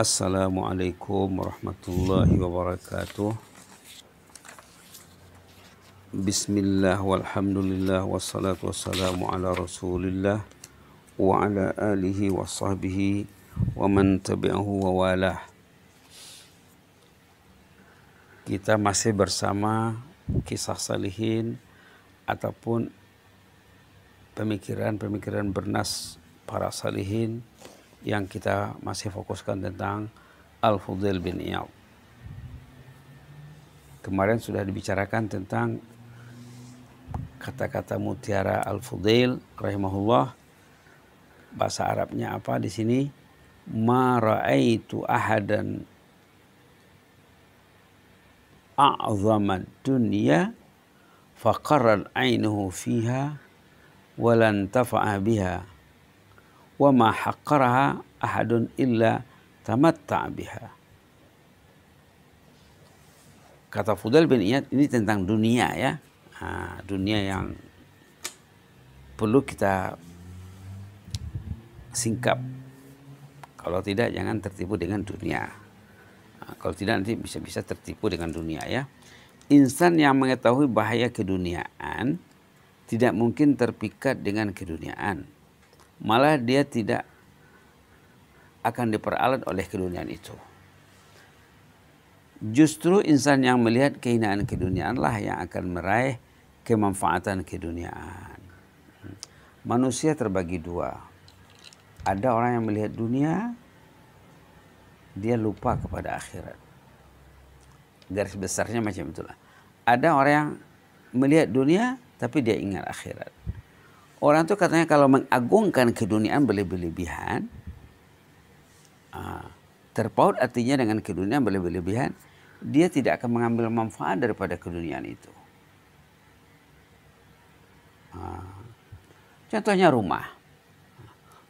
Assalamualaikum warahmatullahi wabarakatuh Bismillah walhamdulillah wassalatu wassalamu ala rasulillah wa ala alihi wa sahbihi wa man tabi'ahu wa walah Kita masih bersama kisah salihin ataupun pemikiran-pemikiran bernas para salihin yang kita masih fokuskan tentang Al-Fudil bin Iyad. Kemarin sudah dibicarakan tentang kata-kata mutiara Al-Fudil rahimahullah bahasa Arabnya apa di sini ma raaitu ahadan a'zama dunya faqarrat ainuhu fiha walan tafa'a biha wa ma haqqaraha ahadun illa tamatta biha. Kata Fudal bin Iyad ini tentang dunia ya. Nah, dunia yang perlu kita singkap. Kalau tidak jangan tertipu dengan dunia. Nah, kalau tidak nanti bisa-bisa tertipu dengan dunia ya. Insan yang mengetahui bahaya keduniaan tidak mungkin terpikat dengan keduniaan malah dia tidak akan diperalat oleh keduniaan itu. Justru insan yang melihat kehinaan keduniaanlah yang akan meraih kemanfaatan keduniaan. Manusia terbagi dua. Ada orang yang melihat dunia, dia lupa kepada akhirat. Garis besarnya macam itulah. Ada orang yang melihat dunia, tapi dia ingat akhirat. Orang tuh katanya kalau mengagungkan keduniaan berlebih-lebihan, ah, terpaut artinya dengan keduniaan berlebih-lebihan, dia tidak akan mengambil manfaat daripada keduniaan itu. Ah, contohnya rumah.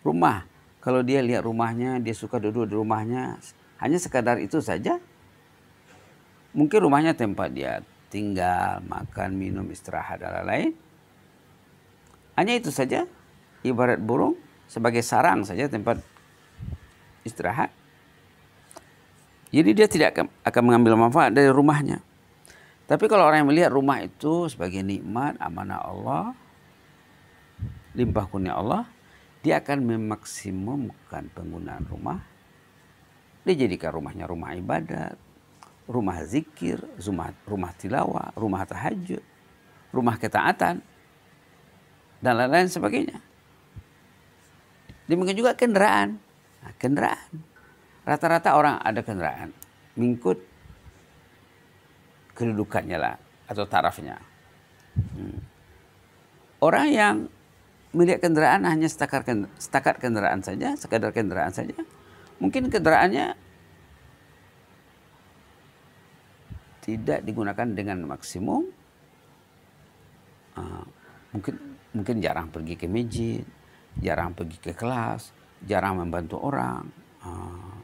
Rumah, kalau dia lihat rumahnya, dia suka duduk di rumahnya, hanya sekadar itu saja. Mungkin rumahnya tempat dia tinggal, makan, minum, istirahat, dan lain-lain hanya itu saja, ibarat burung sebagai sarang saja tempat istirahat. Jadi dia tidak akan mengambil manfaat dari rumahnya. Tapi kalau orang yang melihat rumah itu sebagai nikmat, amanah Allah, limpah kurnia Allah, dia akan memaksimumkan penggunaan rumah. Dia jadikan rumahnya rumah ibadat, rumah zikir, rumah, rumah tilawah, rumah tahajud, rumah ketaatan dan lain-lain sebagainya. Demikian juga kendaraan. Nah, kendaraan. Rata-rata orang ada kendaraan. Mengikut kedudukannya lah. Atau tarafnya. Hmm. Orang yang melihat kendaraan hanya setakat, kendaraan saja. Sekadar kendaraan saja. Mungkin kendaraannya tidak digunakan dengan maksimum. Uh, mungkin mungkin jarang pergi ke masjid, jarang pergi ke kelas, jarang membantu orang. Ah,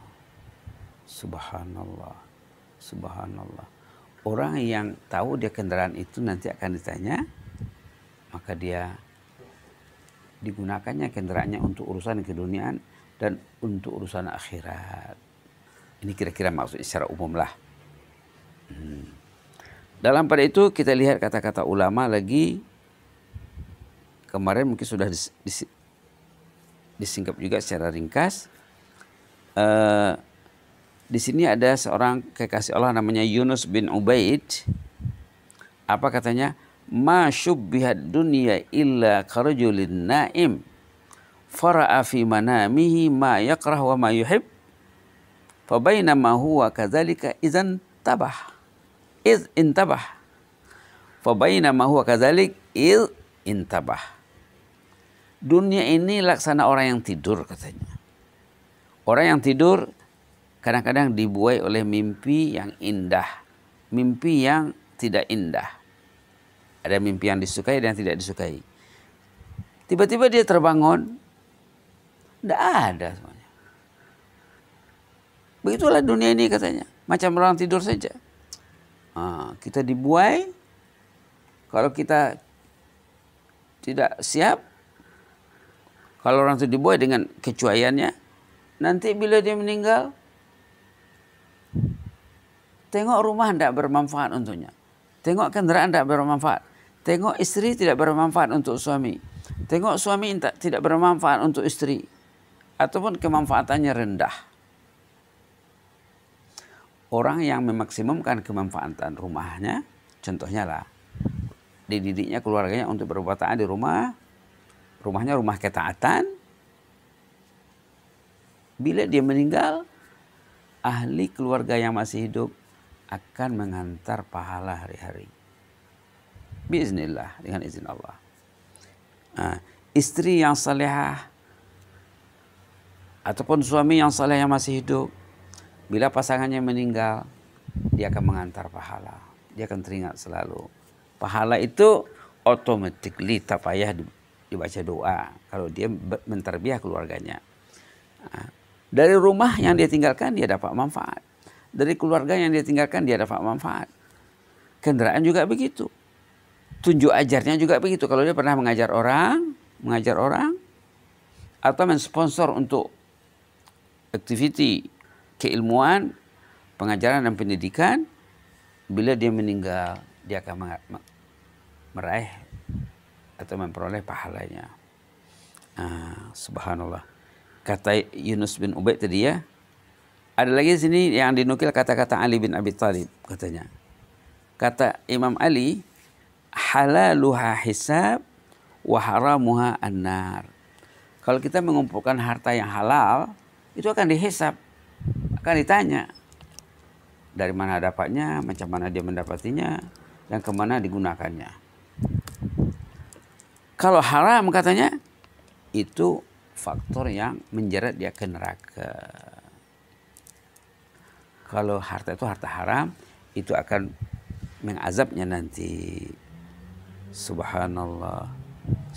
subhanallah, subhanallah. Orang yang tahu dia kendaraan itu nanti akan ditanya, maka dia digunakannya kendaraannya untuk urusan keduniaan dan untuk urusan akhirat. Ini kira-kira maksud secara umum lah. Hmm. Dalam pada itu kita lihat kata-kata ulama lagi kemarin mungkin sudah dis, dis, disingkap juga secara ringkas. Uh, di sini ada seorang kekasih Allah namanya Yunus bin Ubaid. Apa katanya? Ma syubbihat dunya illa karujulin naim. Fara'a fi manamihi ma yakrah wa ma yuhib. Fabainama huwa kazalika izan tabah. Iz intabah. Fabainama huwa kazalik iz intabah dunia ini laksana orang yang tidur katanya. Orang yang tidur kadang-kadang dibuai oleh mimpi yang indah. Mimpi yang tidak indah. Ada mimpi yang disukai dan yang tidak disukai. Tiba-tiba dia terbangun. Tidak ada semuanya. Begitulah dunia ini katanya. Macam orang tidur saja. Nah, kita dibuai. Kalau kita tidak siap, kalau orang itu dibuai dengan kecuaiannya, nanti bila dia meninggal, tengok rumah tidak bermanfaat untuknya. Tengok kendaraan tidak bermanfaat. Tengok istri tidak bermanfaat untuk suami. Tengok suami tidak bermanfaat untuk istri. Ataupun kemanfaatannya rendah. Orang yang memaksimumkan kemanfaatan rumahnya, contohnya lah, dididiknya keluarganya untuk berbuat taat di rumah, rumahnya rumah ketaatan. Bila dia meninggal, ahli keluarga yang masih hidup akan mengantar pahala hari-hari. Bismillah dengan izin Allah. Nah, istri yang salehah ataupun suami yang saleh yang masih hidup, bila pasangannya meninggal, dia akan mengantar pahala. Dia akan teringat selalu. Pahala itu otomatis tak payah dibaca doa kalau dia menterbiah keluarganya. Ah, dari rumah yang dia tinggalkan dia dapat manfaat. Dari keluarga yang dia tinggalkan dia dapat manfaat. Kendaraan juga begitu. Tunjuk ajarnya juga begitu. Kalau dia pernah mengajar orang, mengajar orang atau mensponsor untuk aktiviti keilmuan, pengajaran dan pendidikan, bila dia meninggal dia akan meraih atau memperoleh pahalanya. Nah, subhanallah. Kata Yunus bin Ubaid tadi ya. Ada lagi di sini yang dinukil kata-kata Ali bin Abi Thalib katanya. Kata Imam Ali, halaluha hisab wa haramuha annar. Kalau kita mengumpulkan harta yang halal, itu akan dihisap, akan ditanya. Dari mana dapatnya, macam mana dia mendapatinya, dan kemana digunakannya. Kalau haram katanya itu faktor yang menjerat dia ke neraka. Kalau harta itu harta haram itu akan mengazabnya nanti. Subhanallah.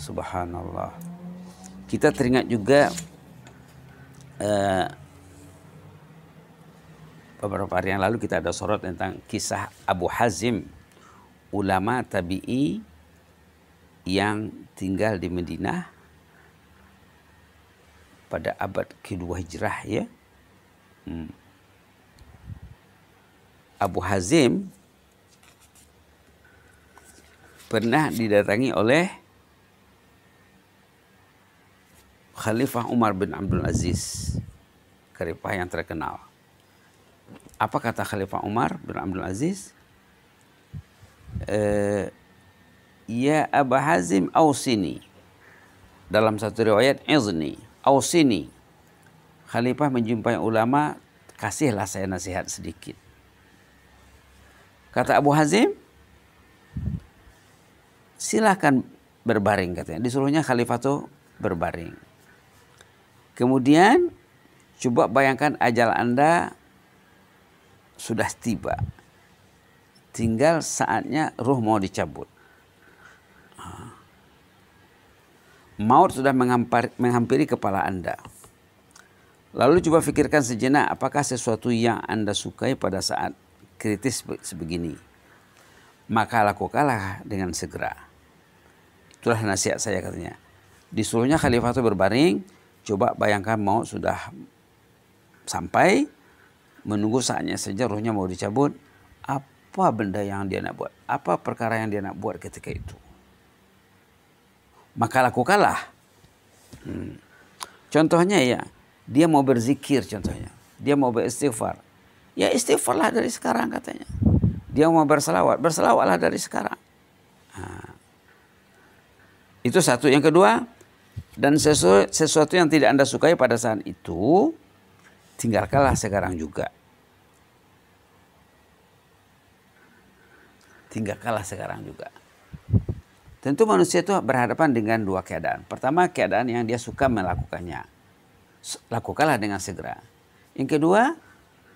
Subhanallah. Kita teringat juga uh, beberapa hari yang lalu kita ada sorot tentang kisah Abu Hazim ulama tabi'i yang tinggal di Madinah pada abad kedua hijrah ya. Hmm. Abu Hazim pernah didatangi oleh Khalifah Umar bin Abdul Aziz, khalifah yang terkenal. Apa kata Khalifah Umar bin Abdul Aziz? Eh, ya Abu Hazim ausini. Dalam satu riwayat izni, ausini. Khalifah menjumpai ulama, kasihlah saya nasihat sedikit. Kata Abu Hazim, silahkan berbaring katanya. Disuruhnya khalifah tuh berbaring. Kemudian coba bayangkan ajal Anda sudah tiba. Tinggal saatnya ruh mau dicabut. Maut sudah menghampiri, kepala Anda. Lalu coba pikirkan sejenak apakah sesuatu yang Anda sukai pada saat kritis sebegini. Maka lakukanlah dengan segera. Itulah nasihat saya katanya. Disuruhnya khalifah itu berbaring, coba bayangkan mau sudah sampai, menunggu saatnya saja ruhnya mau dicabut, apa benda yang dia nak buat? Apa perkara yang dia nak buat ketika itu? maka kalah. Hmm. Contohnya ya, dia mau berzikir contohnya. Dia mau beristighfar. Ya istighfarlah dari sekarang katanya. Dia mau berselawat, berselawatlah dari sekarang. Nah. Itu satu. Yang kedua, dan sesuatu, sesuatu yang tidak Anda sukai pada saat itu, tinggalkanlah sekarang juga. Tinggalkanlah sekarang juga. Tentu manusia itu berhadapan dengan dua keadaan. Pertama keadaan yang dia suka melakukannya. Lakukanlah dengan segera. Yang kedua,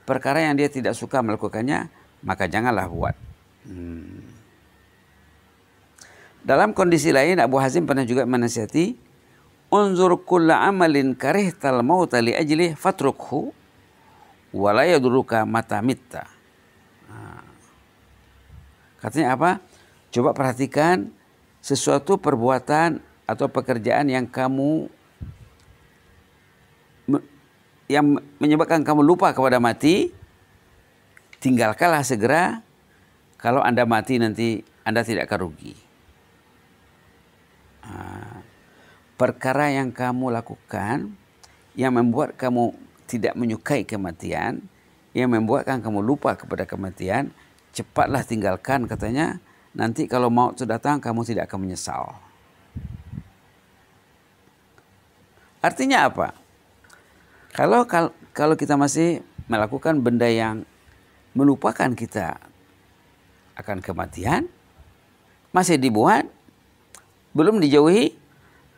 perkara yang dia tidak suka melakukannya, maka janganlah buat. Hmm. Dalam kondisi lain, Abu Hazim pernah juga menasihati, Unzur kulla amalin karih tal mauta li ajlih fatrukhu walayaduruka mata mitta. Nah. Katanya apa? Coba perhatikan sesuatu perbuatan atau pekerjaan yang kamu yang menyebabkan kamu lupa kepada mati, tinggalkanlah segera. Kalau Anda mati nanti Anda tidak akan rugi. Ah, perkara yang kamu lakukan yang membuat kamu tidak menyukai kematian, yang membuatkan kamu lupa kepada kematian, cepatlah tinggalkan katanya Nanti kalau mau itu datang kamu tidak akan menyesal. Artinya apa? Kalau kalau kita masih melakukan benda yang melupakan kita akan kematian, masih dibuat, belum dijauhi,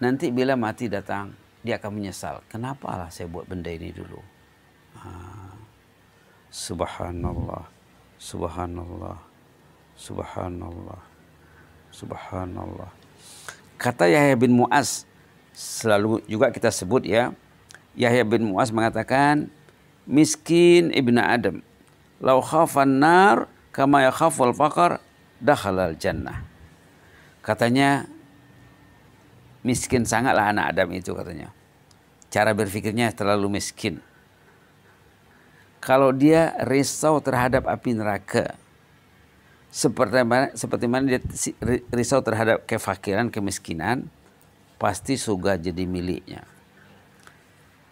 nanti bila mati datang dia akan menyesal. Kenapa lah saya buat benda ini dulu? Ah, subhanallah, subhanallah. Subhanallah. Subhanallah. Kata Yahya bin Muaz selalu juga kita sebut ya. Yahya bin Muaz mengatakan miskin ibnu Adam. Lau khafan nar kama yakhaful faqar dakhalal jannah. Katanya miskin sangatlah anak Adam itu katanya. Cara berpikirnya terlalu miskin. Kalau dia risau terhadap api neraka, seperti mana, seperti mana dia risau terhadap kefakiran, kemiskinan, pasti surga jadi miliknya.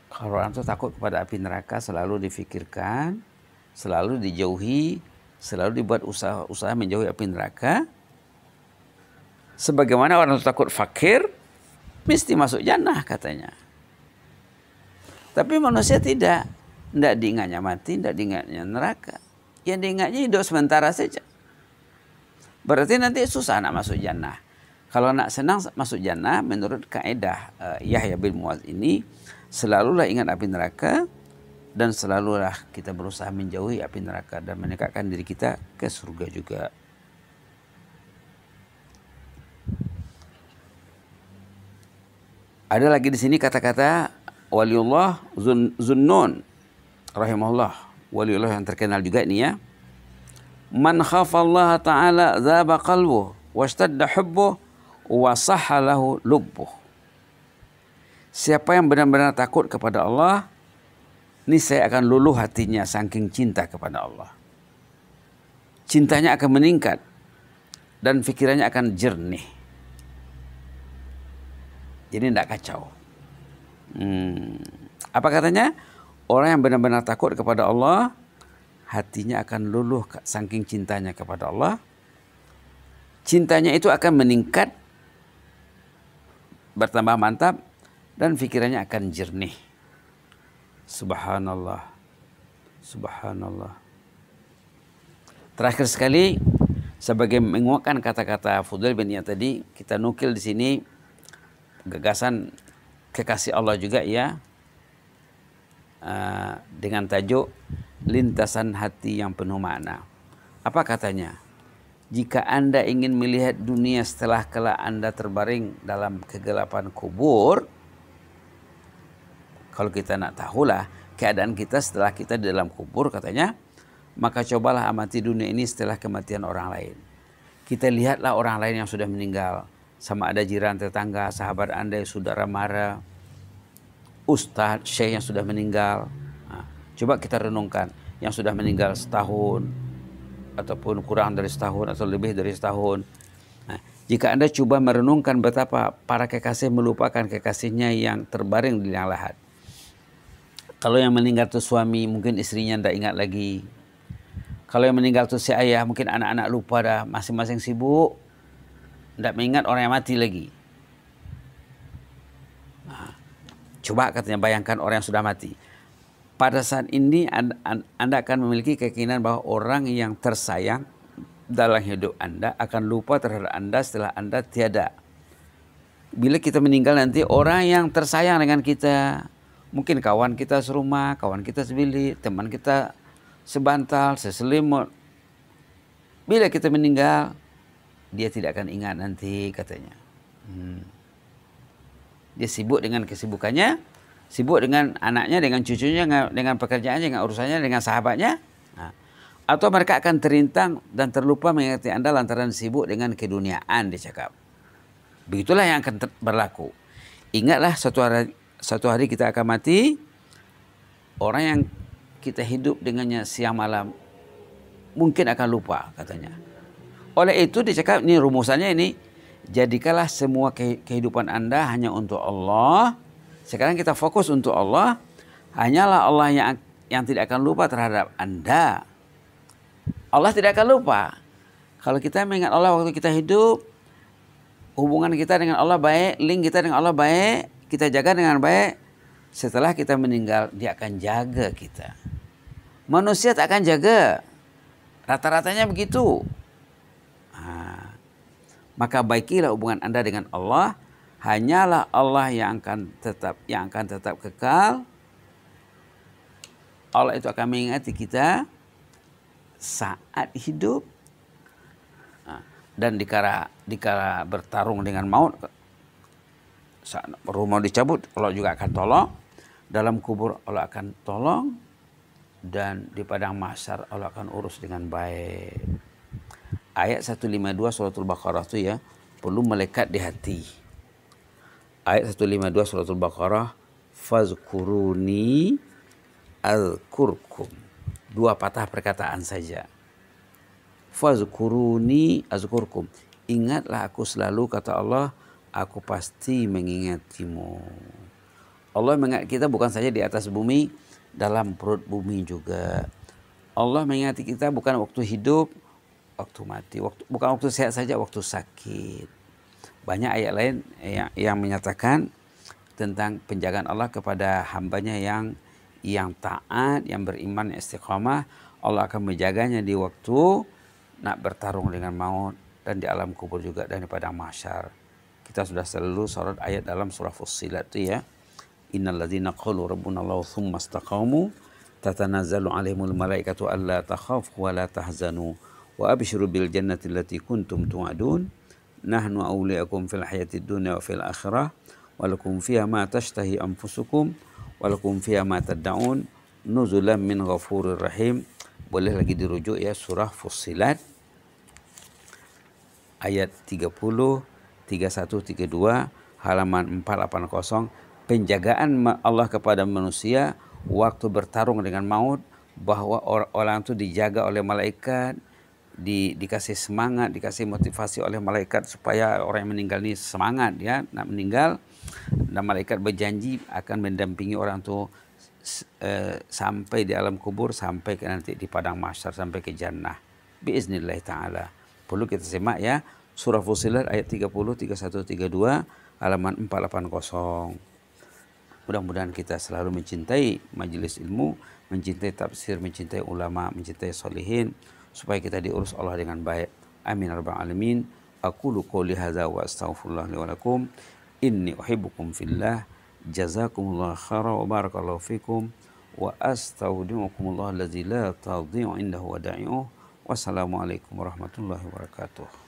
Kalau orang itu takut kepada api neraka selalu difikirkan, selalu dijauhi, selalu dibuat usaha-usaha menjauhi api neraka. Sebagaimana orang itu takut fakir, mesti masuk jannah katanya. Tapi manusia tidak. Tidak diingatnya mati, tidak diingatnya neraka. Yang diingatnya hidup sementara saja. Berarti nanti susah nak masuk jannah. Kalau nak senang masuk jannah, menurut kaedah uh, Yahya bin Muaz ini, selalulah ingat api neraka dan selalulah kita berusaha menjauhi api neraka dan mendekatkan diri kita ke surga juga. Ada lagi di sini kata-kata waliullah zunnun rahimahullah. Waliullah yang terkenal juga ini ya man Allah ta'ala zaba qalbuh washtadda hubbuh wasahalahu lubbu Siapa yang benar-benar takut kepada Allah, ini saya akan luluh hatinya saking cinta kepada Allah. Cintanya akan meningkat dan pikirannya akan jernih. Jadi tidak kacau. Hmm. Apa katanya? Orang yang benar-benar takut kepada Allah, hatinya akan luluh saking cintanya kepada Allah. Cintanya itu akan meningkat, bertambah mantap, dan pikirannya akan jernih. Subhanallah. Subhanallah. Terakhir sekali, sebagai menguatkan kata-kata Fudel bin Iyad tadi, kita nukil di sini gagasan kekasih Allah juga ya, ah, dengan tajuk lintasan hati yang penuh makna. Apa katanya? Jika Anda ingin melihat dunia setelah kala Anda terbaring dalam kegelapan kubur, kalau kita nak tahulah keadaan kita setelah kita di dalam kubur katanya, maka cobalah amati dunia ini setelah kematian orang lain. Kita lihatlah orang lain yang sudah meninggal, sama ada jiran tetangga, sahabat Anda, saudara mara, Ustaz, syekh yang sudah meninggal, Coba kita renungkan yang sudah meninggal setahun ataupun kurang dari setahun atau lebih dari setahun. Nah, jika Anda coba merenungkan betapa para kekasih melupakan kekasihnya yang terbaring di liang lahat. Kalau yang meninggal itu suami, mungkin istrinya tidak ingat lagi. Kalau yang meninggal itu si ayah, mungkin anak-anak lupa dah, masing-masing sibuk. Tidak mengingat orang yang mati lagi. Nah, coba katanya bayangkan orang yang sudah mati pada saat ini Anda, akan memiliki keyakinan bahwa orang yang tersayang dalam hidup Anda akan lupa terhadap Anda setelah Anda tiada. Bila kita meninggal nanti orang yang tersayang dengan kita, mungkin kawan kita serumah, kawan kita sebilik, teman kita sebantal, seselimut. Bila kita meninggal, dia tidak akan ingat nanti katanya. Hmm. Dia sibuk dengan kesibukannya, sibuk dengan anaknya, dengan cucunya, dengan pekerjaannya, dengan urusannya, dengan sahabatnya. Nah, atau mereka akan terintang dan terlupa mengerti Anda lantaran sibuk dengan keduniaan, dicakap. Begitulah yang akan berlaku. Ingatlah satu hari, satu hari kita akan mati, orang yang kita hidup dengannya siang malam mungkin akan lupa katanya. Oleh itu dicakap ini rumusannya ini jadikanlah semua kehidupan Anda hanya untuk Allah sekarang kita fokus untuk Allah. Hanyalah Allah yang yang tidak akan lupa terhadap Anda. Allah tidak akan lupa. Kalau kita mengingat Allah waktu kita hidup, hubungan kita dengan Allah baik, link kita dengan Allah baik, kita jaga dengan baik. Setelah kita meninggal, dia akan jaga kita. Manusia tak akan jaga. Rata-ratanya begitu. Nah, maka baikilah hubungan Anda dengan Allah hanyalah Allah yang akan tetap yang akan tetap kekal. Allah itu akan mengingati kita saat hidup ah, dan dikala dikala bertarung dengan maut saat rumah dicabut Allah juga akan tolong dalam kubur Allah akan tolong dan di padang mahsyar Allah akan urus dengan baik ayat 152 suratul baqarah itu ya perlu melekat di hati ayat 152 suratul Baqarah fazkuruni azkurkum dua patah perkataan saja fazkuruni azkurkum ingatlah aku selalu kata Allah aku pasti mengingatimu Allah mengingat kita bukan saja di atas bumi dalam perut bumi juga Allah mengingati kita bukan waktu hidup waktu mati waktu bukan waktu sehat saja waktu sakit banyak ayat lain yang, yang menyatakan tentang penjagaan Allah kepada hambanya yang yang taat, yang beriman, yang istiqamah. Allah akan menjaganya di waktu nak bertarung dengan maut dan di alam kubur juga dan di padang mahsyar. Kita sudah selalu sorot ayat dalam surah Fussilat itu ya. Innal ladzina qalu rabbuna Allah tsumma istaqamu tatanazzalu alaihimul malaikatu alla takhafu wa la tahzanu wa abshiru bil jannati allati kuntum tu'adun nahnu awliyakum fil hayati dunya wa fil akhirah walakum fiha ma tashtahi anfusukum walakum fiha ma tad'un nuzulan min ghafurir rahim boleh lagi dirujuk ya surah Fussilat ayat 30 31 32 halaman 480 penjagaan Allah kepada manusia waktu bertarung dengan maut bahwa orang itu dijaga oleh malaikat di, dikasih semangat, dikasih motivasi oleh malaikat supaya orang yang meninggal ini semangat ya, nak meninggal dan malaikat berjanji akan mendampingi orang itu e, sampai di alam kubur sampai ke nanti di padang mahsyar sampai ke jannah. Biiznillah taala. Perlu kita simak ya surah Fusilat ayat 30, 31, 32 halaman 480. Mudah-mudahan kita selalu mencintai majelis ilmu, mencintai tafsir, mencintai ulama, mencintai solihin supaya kita diurus Allah dengan baik. Amin ya rabbal alamin. Aku qouli hadza wa astaghfirullah li wa lakum. Inni uhibbukum fillah. Jazakumullah khaira wa barakallahu fikum. Wa astaudimukumullah alladzi la tadhi'u indahu da'i'uh. Wassalamualaikum warahmatullahi wabarakatuh.